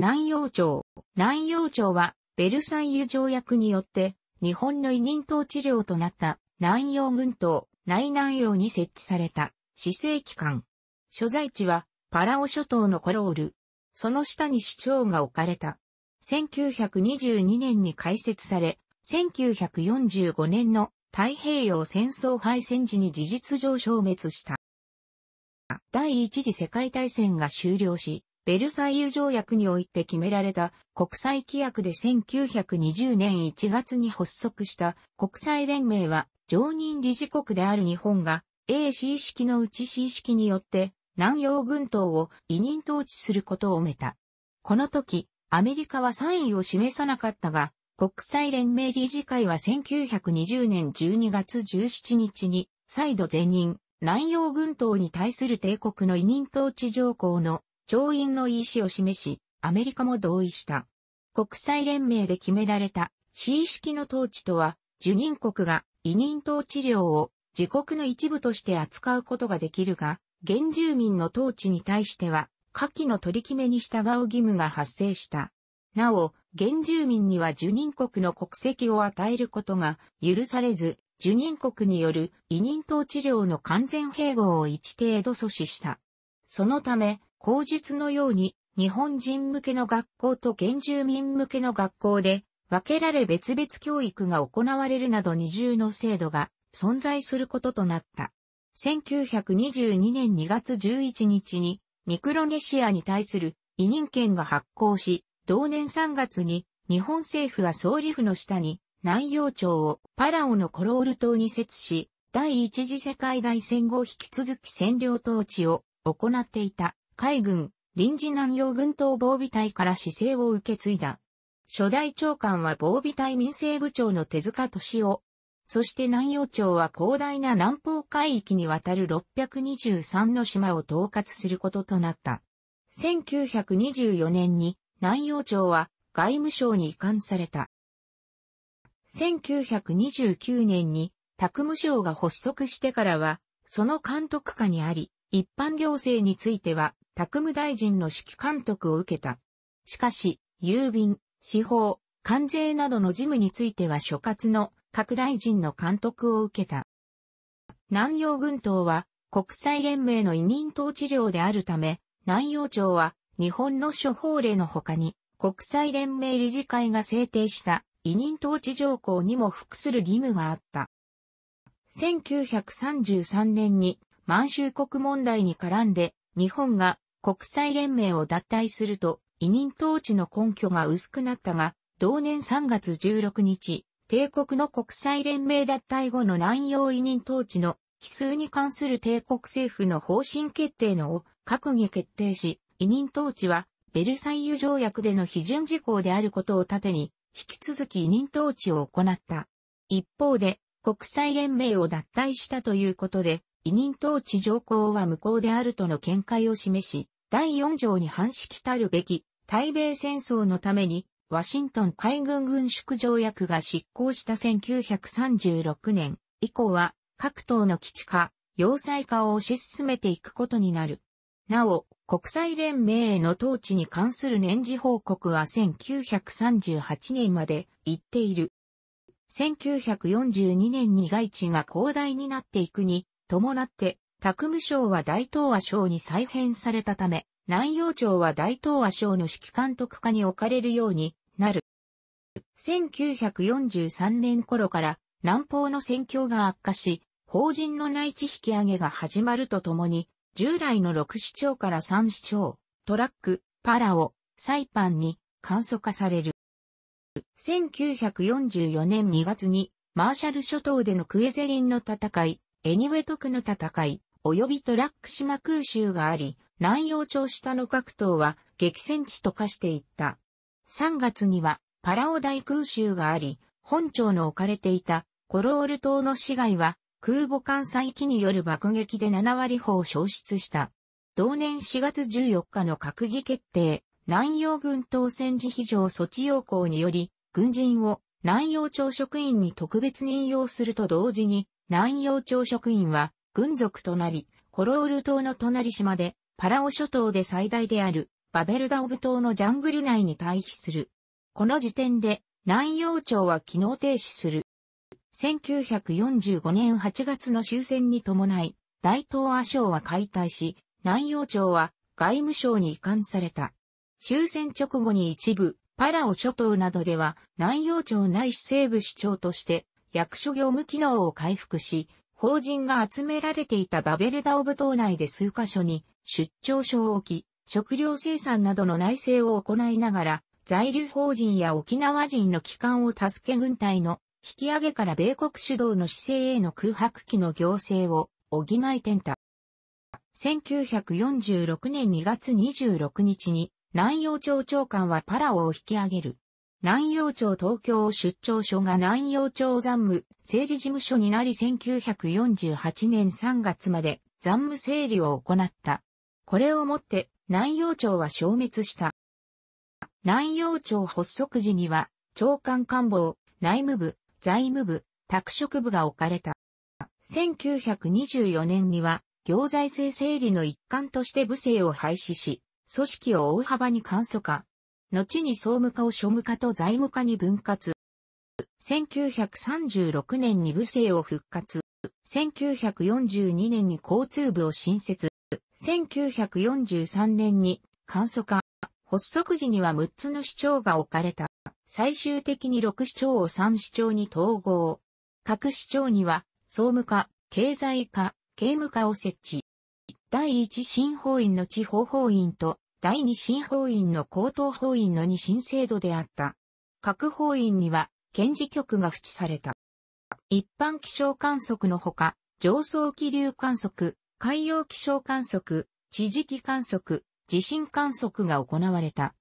南洋町。南洋町は、ベルサイユ条約によって、日本の委任統治領となった南洋群島、内南洋に設置された、市政機関。所在地は、パラオ諸島のコロール。その下に市長が置かれた。1922年に開設され、1945年の太平洋戦争敗戦時に事実上消滅した。第一次世界大戦が終了し、ベルサイユ条約において決められた国際規約で1920年1月に発足した国際連盟は常任理事国である日本が AC 式のうち C 式によって南洋軍島を委任統治することを埋めた。この時、アメリカは賛位を示さなかったが、国際連盟理事会は1920年12月17日に再度全任、南洋軍島に対する帝国の委任統治条項の調印の意思を示し、アメリカも同意した。国際連盟で決められた C 式の統治とは、受任国が委任統治領を自国の一部として扱うことができるが、原住民の統治に対しては、下記の取り決めに従う義務が発生した。なお、原住民には受任国の国籍を与えることが許されず、受任国による委任統治領の完全併合を一定度阻止した。そのため、口述のように、日本人向けの学校と原住民向けの学校で、分けられ別々教育が行われるなど二重の制度が存在することとなった。1922年2月11日にミクロネシアに対する委任権が発行し、同年3月に日本政府は総理府の下に南洋町をパラオのコロール島に設置し、第一次世界大戦後引き続き占領統治を行っていた。海軍、臨時南洋軍島防備隊から姿勢を受け継いだ。初代長官は防備隊民政部長の手塚敏夫。そして南洋町は広大な南方海域にわたる623の島を統括することとなった。1924年に南洋町は外務省に移管された。1929年に宅務省が発足してからは、その監督下にあり、一般行政については務大臣の指揮監督を受けた。しかし、郵便、司法、関税などの事務については所轄の各大臣の監督を受けた。南洋軍島は国際連盟の委任統治領であるため、南洋庁は日本の諸法令の他に国際連盟理事会が制定した委任統治条項にも服する義務があった。1933年に満州国問題に絡んで日本が国際連盟を脱退すると、委任統治の根拠が薄くなったが、同年3月16日、帝国の国際連盟脱退後の南洋委任統治の奇数に関する帝国政府の方針決定のを閣議決定し、委任統治はベルサイユ条約での批准事項であることを盾に、引き続き委任統治を行った。一方で、国際連盟を脱退したということで、委任統治条項は無効であるとの見解を示し、第4条に反したるべき、対米戦争のために、ワシントン海軍軍縮条約が執行した1936年以降は、各党の基地化、要塞化を推し進めていくことになる。なお、国際連盟への統治に関する年次報告は1938年まで言っている。1942年に外地が広大になっていくに伴って、拓ム省は大東亜省に再編されたため、南洋町は大東亜省の指揮監督下に置かれるようになる。1943年頃から南方の戦況が悪化し、法人の内地引き上げが始まるとともに、従来の6市町から3市町、トラック、パラオ、サイパンに簡素化される。1944年2月にマーシャル諸島でのクエゼリンの戦い、エニウェトクの戦い、及びトラック島空襲があり、南洋町下の各島は激戦地と化していった。3月にはパラオ大空襲があり、本町の置かれていたコロール島の市街は空母艦載機による爆撃で7割砲消失した。同年4月14日の閣議決定、南洋軍島戦時非常措置要項により、軍人を南洋町職員に特別任用すると同時に、南洋朝職員は、軍属となり、コロール島の隣島で、パラオ諸島で最大である、バベルダオブ島のジャングル内に退避する。この時点で、南洋町は機能停止する。1945年8月の終戦に伴い、大東亜省は解体し、南洋町は外務省に移管された。終戦直後に一部、パラオ諸島などでは南洋町内西部市長として役所業務機能を回復し、法人が集められていたバベルダオブ島内で数カ所に出張所を置き、食料生産などの内政を行いながら、在留法人や沖縄人の帰還を助け軍隊の引き上げから米国主導の姿勢への空白期の行政を補い転た。1946年2月26日に南洋町長官はパラオを引き上げる。南洋町東京出張所が南洋町残務整理事務所になり1948年3月まで残務整理を行った。これをもって南洋町は消滅した。南洋町発足時には、長官官房、内務部、財務部、宅職部が置かれた。1924年には、行財政整理の一環として部政を廃止し、組織を大幅に簡素化、後に総務課を庶務課と財務課に分割。1936年に部政を復活。1942年に交通部を新設。1943年に簡素化。発足時には6つの市長が置かれた。最終的に6市長を3市長に統合。各市長には、総務課、経済課、刑務課を設置。第一新法院の地方法院と第二新法院の高等法院の二新制度であった。各法院には、検事局が付置された。一般気象観測のほか、上層気流観測、海洋気象観測、地磁気観測、地震観測が行われた。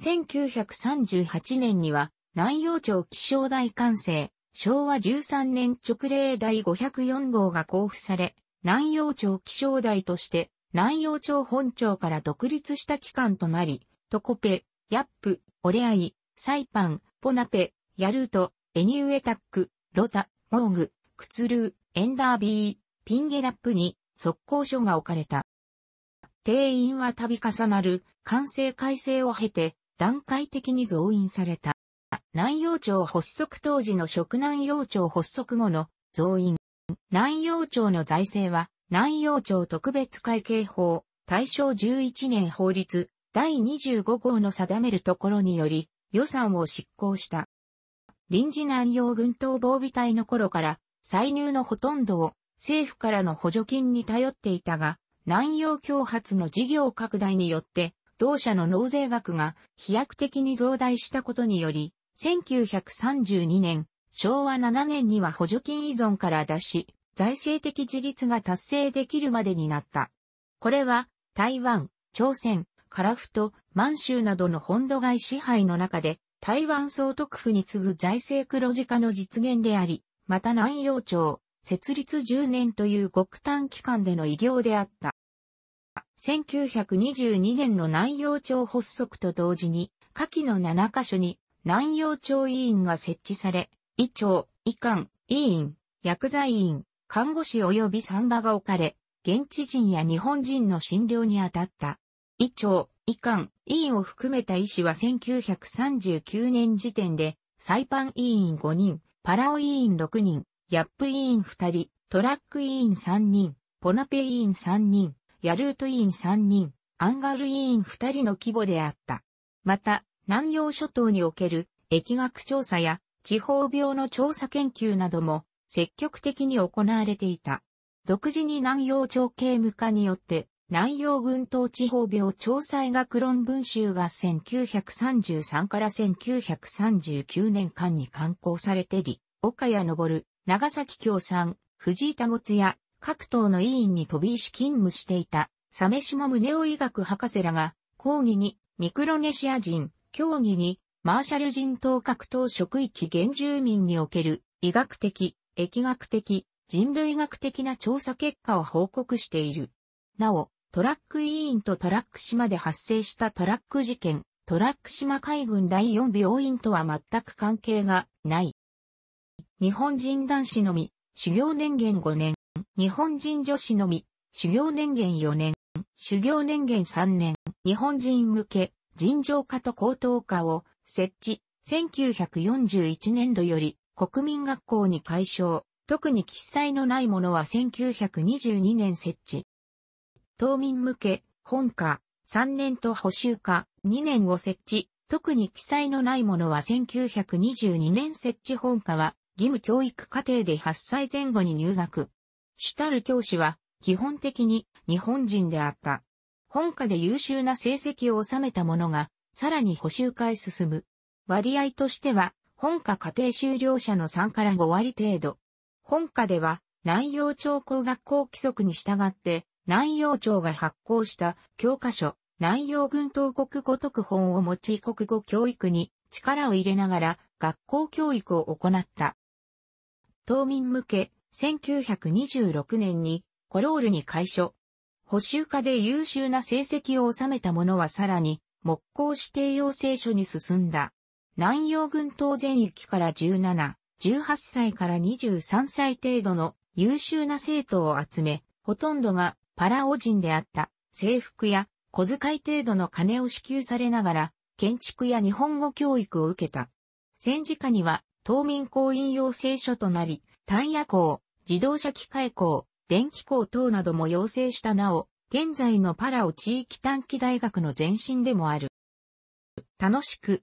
1938年には、南洋町気象台完成、昭和13年直令第504号が交付され、南洋町気象台として南洋町本町から独立した機関となり、トコペ、ヤップ、オレアイ、サイパン、ポナペ、ヤルート、エニウエタック、ロタ、モーグ、クツルー、エンダービー、ピンゲラップに速攻書が置かれた。定員は度重なる完成改正を経て段階的に増員された。南洋町発足当時の職南洋町発足後の増員。南洋町の財政は南洋町特別会計法、大正11年法律、第25号の定めるところにより、予算を執行した。臨時南洋軍統防備隊の頃から、歳入のほとんどを政府からの補助金に頼っていたが、南洋共発の事業拡大によって、同社の納税額が飛躍的に増大したことにより、1932年、昭和7年には補助金依存から脱し、財政的自立が達成できるまでになった。これは、台湾、朝鮮、カラフト、満州などの本土外支配の中で、台湾総督府に次ぐ財政黒字化の実現であり、また南洋町、設立10年という極短期間での偉業であった。1922年の南洋町発足と同時に、下記の7カ所に南洋町委員が設置され、委長、委官、委員、薬剤委員、看護師及び産婆が置かれ、現地人や日本人の診療に当たった。医長、医官、医院を含めた医師は1939年時点で、サイパン委員5人、パラオ委員6人、ヤップ委員2人、トラック委員3人、ポナペ委員3人、ヤルート委員3人、アンガル委員2人の規模であった。また、南洋諸島における疫学調査や地方病の調査研究なども積極的に行われていた。独自に南洋町刑務課によって、南洋群島地方病調査医学論文集が1933から1939年間に刊行されてり、岡谷昇、長崎京産、藤井田没や、各党の委員に飛び石勤務していた、鮫島宗夫医学博士らが、講義に、ミクロネシア人、協議に、マーシャル人等各党職域原住民における、医学的、疫学的、人類学的な調査結果を報告している。なお、トラック委員とトラック島で発生したトラック事件、トラック島海軍第4病院とは全く関係がない。日本人男子のみ、修行年限5年。日本人女子のみ、修行年限4年。修行年限3年。日本人向け、尋常化と高等科を設置。1941年度より国民学校に解消、特に記載のないものは1922年設置。島民向け、本科、3年と補修科、2年を設置、特に記載のないものは1922年設置本科は、義務教育課程で8歳前後に入学。主たる教師は、基本的に日本人であった。本科で優秀な成績を収めた者が、さらに補修科へ進む。割合としては、本科家庭修了者の3から5割程度。本科では、南洋町工学校規則に従って、南洋町が発行した教科書、南洋群島国語特本を用い国語教育に力を入れながら学校教育を行った。島民向け、1926年にコロールに改書。補修科で優秀な成績を収めた者はさらに木工指定要請書に進んだ。南洋軍島全域から17、18歳から23歳程度の優秀な生徒を集め、ほとんどがパラオ人であった制服や小遣い程度の金を支給されながら建築や日本語教育を受けた。戦時下には島民公員養成所となり、タイヤ校、自動車機械校、電気校等なども養成したなお、現在のパラオ地域短期大学の前身でもある。楽しく、